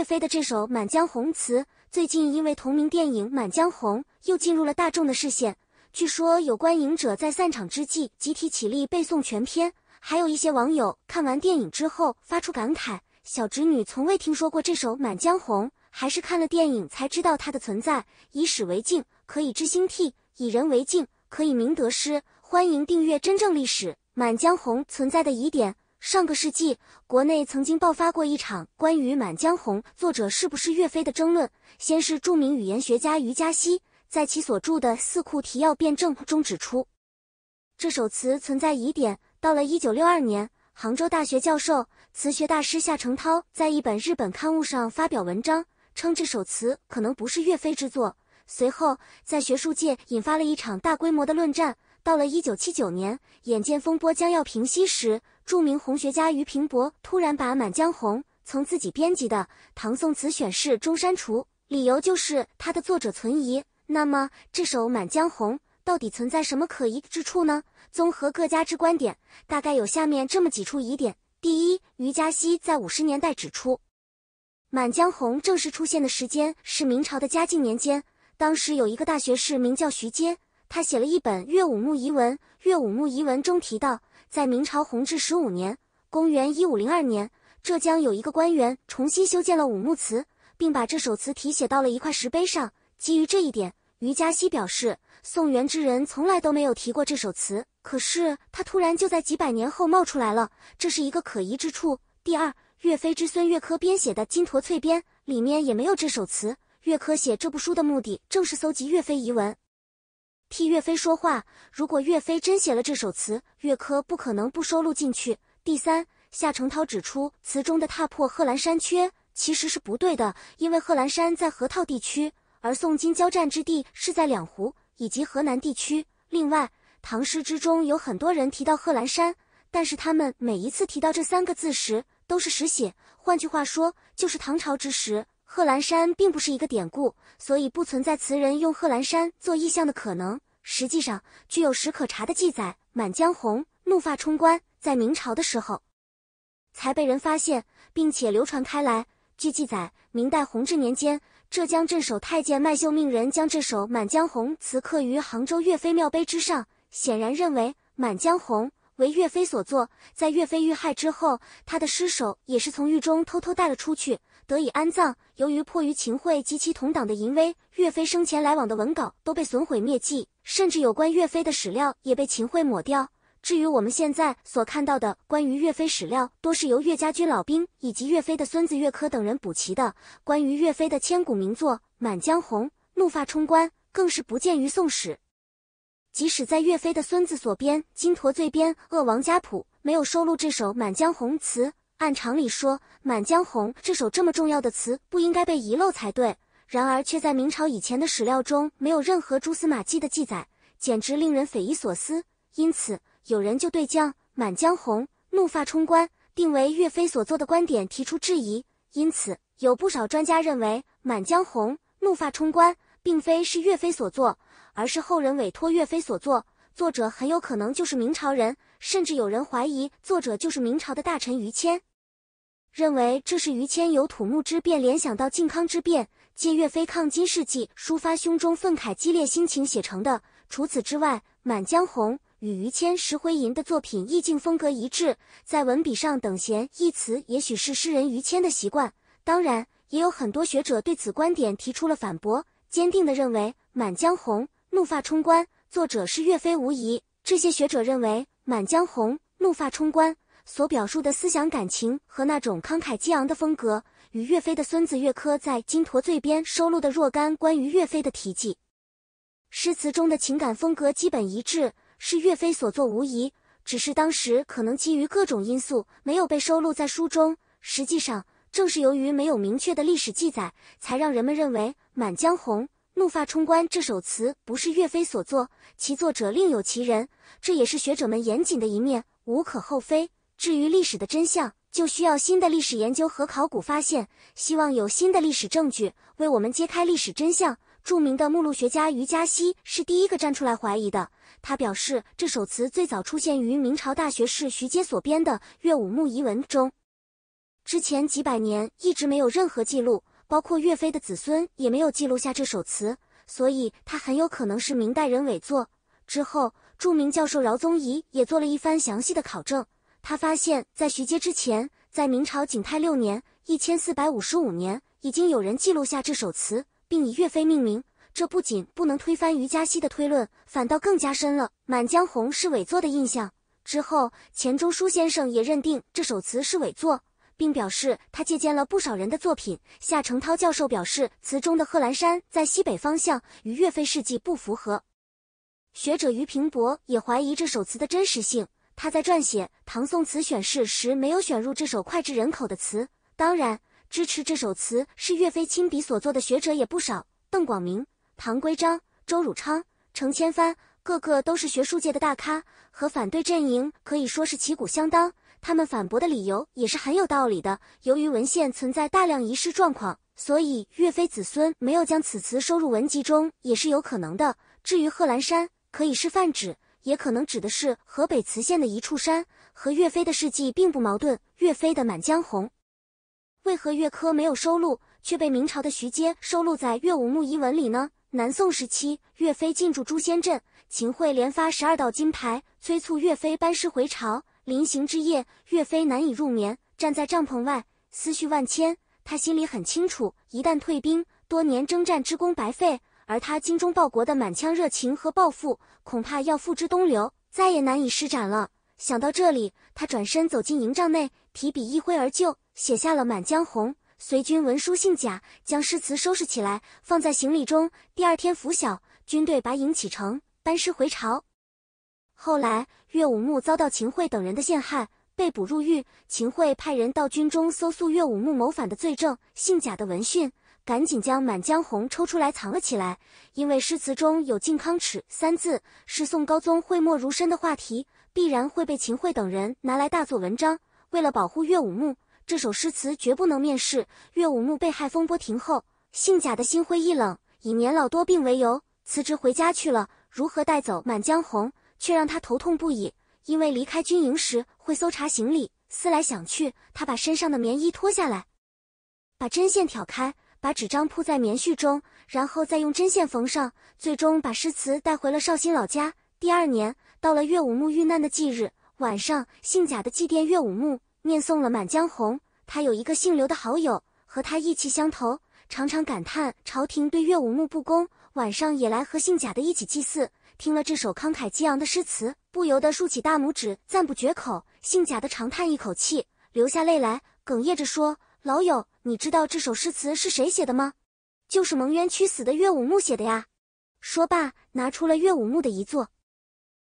岳飞的这首《满江红》词，最近因为同名电影《满江红》又进入了大众的视线。据说有观影者在散场之际集体起立背诵全篇，还有一些网友看完电影之后发出感慨：“小侄女从未听说过这首《满江红》，还是看了电影才知道它的存在。”以史为镜，可以知兴替；以人为镜，可以明得失。欢迎订阅《真正历史》。《满江红》存在的疑点。上个世纪，国内曾经爆发过一场关于《满江红》作者是不是岳飞的争论。先是著名语言学家于嘉熙在其所著的《四库提要辩证》中指出，这首词存在疑点。到了1962年，杭州大学教授、词学大师夏承焘在一本日本刊物上发表文章，称这首词可能不是岳飞之作。随后，在学术界引发了一场大规模的论战。到了1979年，眼见风波将要平息时，著名红学家俞平伯突然把《满江红》从自己编辑的《唐宋词选释》中删除，理由就是他的作者存疑。那么这首《满江红》到底存在什么可疑之处呢？综合各家之观点，大概有下面这么几处疑点：第一，俞家熙在五十年代指出，《满江红》正式出现的时间是明朝的嘉靖年间，当时有一个大学士名叫徐阶，他写了一本《岳武穆遗文》，《岳武穆遗文》中提到。在明朝弘治十五年（公元1502年），浙江有一个官员重新修建了武穆祠，并把这首词题写到了一块石碑上。基于这一点，于嘉熙表示，宋元之人从来都没有提过这首词，可是他突然就在几百年后冒出来了，这是一个可疑之处。第二，岳飞之孙岳珂编写的《金驼翠编》里面也没有这首词。岳珂写这部书的目的正是搜集岳飞遗文。替岳飞说话，如果岳飞真写了这首词，岳珂不可能不收录进去。第三，夏承焘指出，词中的踏破贺兰山缺其实是不对的，因为贺兰山在河套地区，而宋金交战之地是在两湖以及河南地区。另外，唐诗之中有很多人提到贺兰山，但是他们每一次提到这三个字时都是实写，换句话说，就是唐朝之时。贺兰山并不是一个典故，所以不存在词人用贺兰山做意象的可能。实际上，具有史可查的记载，《满江红》怒发冲冠，在明朝的时候才被人发现，并且流传开来。据记载，明代弘治年间，浙江镇守太监麦秀命人将这首《满江红》词刻于杭州岳飞庙碑之上。显然认为，《满江红》。为岳飞所作，在岳飞遇害之后，他的尸首也是从狱中偷偷带了出去，得以安葬。由于迫于秦桧及其同党的淫威，岳飞生前来往的文稿都被损毁灭迹，甚至有关岳飞的史料也被秦桧抹掉。至于我们现在所看到的关于岳飞史料，多是由岳家军老兵以及岳飞的孙子岳珂等人补齐的。关于岳飞的千古名作《满江红》《怒发冲冠》，更是不见于《宋史》。即使在岳飞的孙子所编《金驼罪编》《鄂王家谱》没有收录这首《满江红》词，按常理说，《满江红》这首这么重要的词不应该被遗漏才对。然而，却在明朝以前的史料中没有任何蛛丝马迹的记载，简直令人匪夷所思。因此，有人就对将《满江红》怒发冲冠定为岳飞所作的观点提出质疑。因此，有不少专家认为，《满江红》怒发冲冠。并非是岳飞所作，而是后人委托岳飞所作。作者很有可能就是明朝人，甚至有人怀疑作者就是明朝的大臣于谦，认为这是于谦由土木之变联想到靖康之变，借岳飞抗金事迹抒发胸中愤慨激烈心情写成的。除此之外，《满江红》与于谦《石灰吟》的作品意境风格一致，在文笔上等闲一词，也许是诗人于谦的习惯。当然，也有很多学者对此观点提出了反驳。坚定地认为，《满江红·怒发冲冠》作者是岳飞无疑。这些学者认为，《满江红·怒发冲冠》所表述的思想感情和那种慷慨激昂的风格，与岳飞的孙子岳珂在《金驼醉》边收录的若干关于岳飞的题记、诗词中的情感风格基本一致，是岳飞所作无疑。只是当时可能基于各种因素，没有被收录在书中。实际上，正是由于没有明确的历史记载，才让人们认为。《满江红·怒发冲冠》这首词不是岳飞所作，其作者另有其人，这也是学者们严谨的一面，无可厚非。至于历史的真相，就需要新的历史研究和考古发现。希望有新的历史证据为我们揭开历史真相。著名的目录学家于嘉熙是第一个站出来怀疑的，他表示这首词最早出现于明朝大学士徐阶所编的《岳武穆遗文》中，之前几百年一直没有任何记录。包括岳飞的子孙也没有记录下这首词，所以他很有可能是明代人伪作。之后，著名教授饶宗颐也做了一番详细的考证，他发现，在徐阶之前，在明朝景泰六年（一千四百五十五年）已经有人记录下这首词，并以岳飞命名。这不仅不能推翻于嘉熙的推论，反倒更加深了《满江红》是伪作的印象。之后，钱钟书先生也认定这首词是伪作。并表示他借鉴了不少人的作品。夏承涛教授表示，词中的贺兰山在西北方向，与岳飞事迹不符合。学者于平伯也怀疑这首词的真实性。他在撰写《唐宋词选释》时没有选入这首脍炙人口的词。当然，支持这首词是岳飞亲笔所作的学者也不少。邓广明、唐圭璋、周汝昌、程千帆，个个都是学术界的大咖，和反对阵营可以说是旗鼓相当。他们反驳的理由也是很有道理的。由于文献存在大量遗失状况，所以岳飞子孙没有将此词收入文集中也是有可能的。至于贺兰山，可以是泛指，也可能指的是河北磁县的一处山，和岳飞的事迹并不矛盾。岳飞的《满江红》，为何岳珂没有收录，却被明朝的徐阶收录在《岳武穆遗文》里呢？南宋时期，岳飞进驻诛仙镇，秦桧连发十二道金牌，催促岳飞班师回朝。临行之夜，岳飞难以入眠，站在帐篷外，思绪万千。他心里很清楚，一旦退兵，多年征战之功白费，而他精忠报国的满腔热情和抱负，恐怕要付之东流，再也难以施展了。想到这里，他转身走进营帐内，提笔一挥而就，写下了《满江红》。随军文书信甲，将诗词收拾起来，放在行李中。第二天拂晓，军队拔营启程，班师回朝。后来，岳武穆遭到秦桧等人的陷害，被捕入狱。秦桧派人到军中搜素岳武穆谋反的罪证。姓贾的闻讯，赶紧将《满江红》抽出来藏了起来。因为诗词中有“靖康耻”三字，是宋高宗讳莫如深的话题，必然会被秦桧等人拿来大做文章。为了保护岳武穆，这首诗词绝不能面世。岳武穆被害风波停后，姓贾的心灰意冷，以年老多病为由辞职回家去了。如何带走《满江红》？却让他头痛不已，因为离开军营时会搜查行李。思来想去，他把身上的棉衣脱下来，把针线挑开，把纸张铺在棉絮中，然后再用针线缝上，最终把诗词带回了绍兴老家。第二年，到了岳武穆遇难的忌日，晚上，姓贾的祭奠岳武穆，念诵了《满江红》。他有一个姓刘的好友，和他意气相投，常常感叹朝廷对岳武穆不公，晚上也来和姓贾的一起祭祀。听了这首慷慨激昂的诗词，不由得竖起大拇指，赞不绝口。姓贾的长叹一口气，流下泪来，哽咽着说：“老友，你知道这首诗词是谁写的吗？就是蒙冤屈死的岳武穆写的呀。”说罢，拿出了岳武穆的遗作。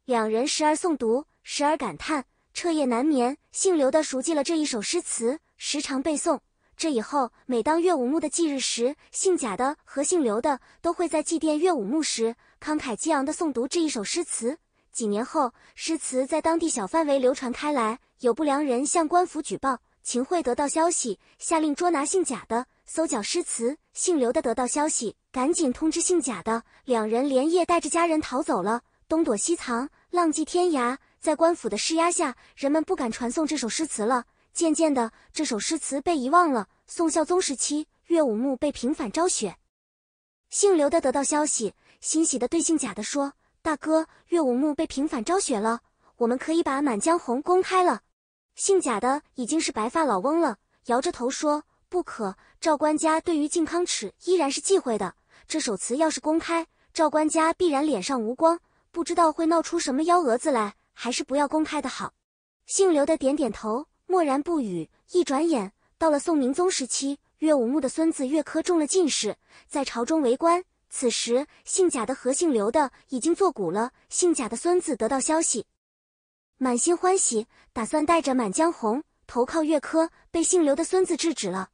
两人时而诵读，时而感叹，彻夜难眠。姓刘的熟记了这一首诗词，时常背诵。这以后，每当岳武穆的忌日时，姓贾的和姓刘的都会在祭奠岳武穆时。慷慨激昂的诵读这一首诗词。几年后，诗词在当地小范围流传开来。有不良人向官府举报，秦桧得到消息，下令捉拿姓贾的，搜缴诗词。姓刘的得到消息，赶紧通知姓贾的，两人连夜带着家人逃走了，东躲西藏，浪迹天涯。在官府的施压下，人们不敢传送这首诗词了。渐渐的，这首诗词被遗忘了。宋孝宗时期，岳武穆被平反昭雪。姓刘的得到消息。欣喜的对姓贾的说：“大哥，岳武穆被平反昭雪了，我们可以把《满江红》公开了。”姓贾的已经是白发老翁了，摇着头说：“不可，赵官家对于靖康耻依然是忌讳的。这首词要是公开，赵官家必然脸上无光，不知道会闹出什么幺蛾子来，还是不要公开的好。”姓刘的点点头，默然不语。一转眼到了宋宁宗时期，岳武穆的孙子岳珂中了进士，在朝中为官。此时，姓贾的和姓刘的已经作古了。姓贾的孙子得到消息，满心欢喜，打算带着满江红投靠岳珂，被姓刘的孙子制止了。